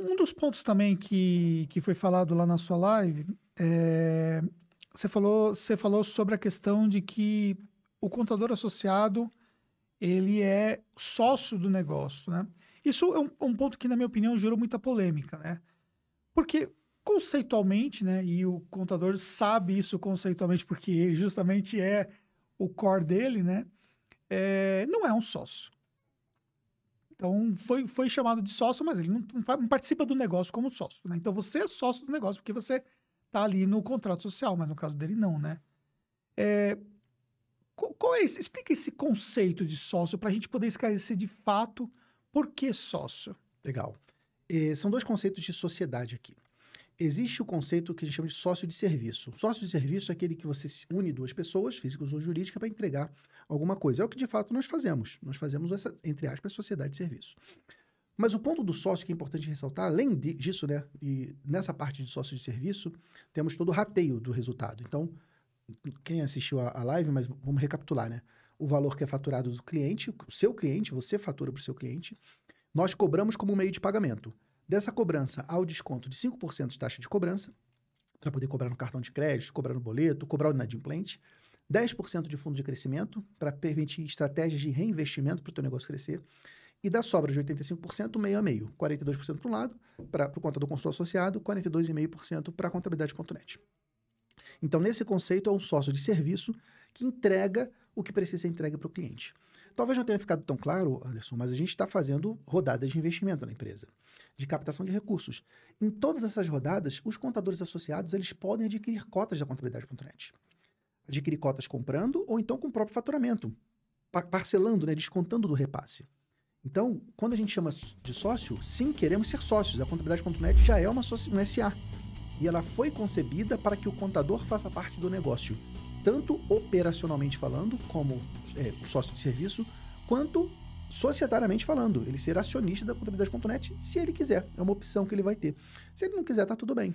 um, dos pontos também que, que foi falado lá na sua live, é, você, falou, você falou sobre a questão de que o contador associado ele é sócio do negócio, né? Isso é um, um ponto que, na minha opinião, gerou muita polêmica, né? Porque conceitualmente, né? E o contador sabe isso conceitualmente, porque justamente é o core dele, né? É, não é um sócio. Então, foi, foi chamado de sócio, mas ele não, não participa do negócio como sócio. Né? Então, você é sócio do negócio porque você está ali no contrato social, mas no caso dele, não, né? É, qual, qual é esse, explica esse conceito de sócio para a gente poder esclarecer de fato por que sócio. Legal. E é, são dois conceitos de sociedade aqui existe o conceito que a gente chama de sócio de serviço. sócio de serviço é aquele que você une duas pessoas, físicas ou jurídicas, para entregar alguma coisa. É o que de fato nós fazemos. Nós fazemos essa, entre aspas, sociedade de serviço. Mas o ponto do sócio que é importante ressaltar, além disso, né, e nessa parte de sócio de serviço, temos todo o rateio do resultado. Então, quem assistiu a, a live, mas vamos recapitular, né? O valor que é faturado do cliente, o seu cliente, você fatura para o seu cliente, nós cobramos como meio de pagamento. Dessa cobrança ao desconto de 5% de taxa de cobrança, para poder cobrar no cartão de crédito, cobrar no boleto, cobrar o inadimplente. 10% de fundo de crescimento para permitir estratégias de reinvestimento para o teu negócio crescer. E da sobra de 85%, meio a meio. 42% para um lado, para o conta do consultor associado, 42,5% para a contabilidade.net. Então, nesse conceito, é um sócio de serviço que entrega o que precisa ser entregue para o cliente. Talvez não tenha ficado tão claro, Anderson, mas a gente está fazendo rodadas de investimento na empresa, de captação de recursos. Em todas essas rodadas, os contadores associados eles podem adquirir cotas da contabilidade.net. Adquirir cotas comprando ou então com o próprio faturamento, parcelando, né, descontando do repasse. Então, quando a gente chama de sócio, sim, queremos ser sócios. A contabilidade.net já é uma, uma SA. E ela foi concebida para que o contador faça parte do negócio tanto operacionalmente falando, como é, sócio de serviço, quanto societariamente falando. Ele ser acionista da contabilidade.net, se ele quiser. É uma opção que ele vai ter. Se ele não quiser, tá tudo bem.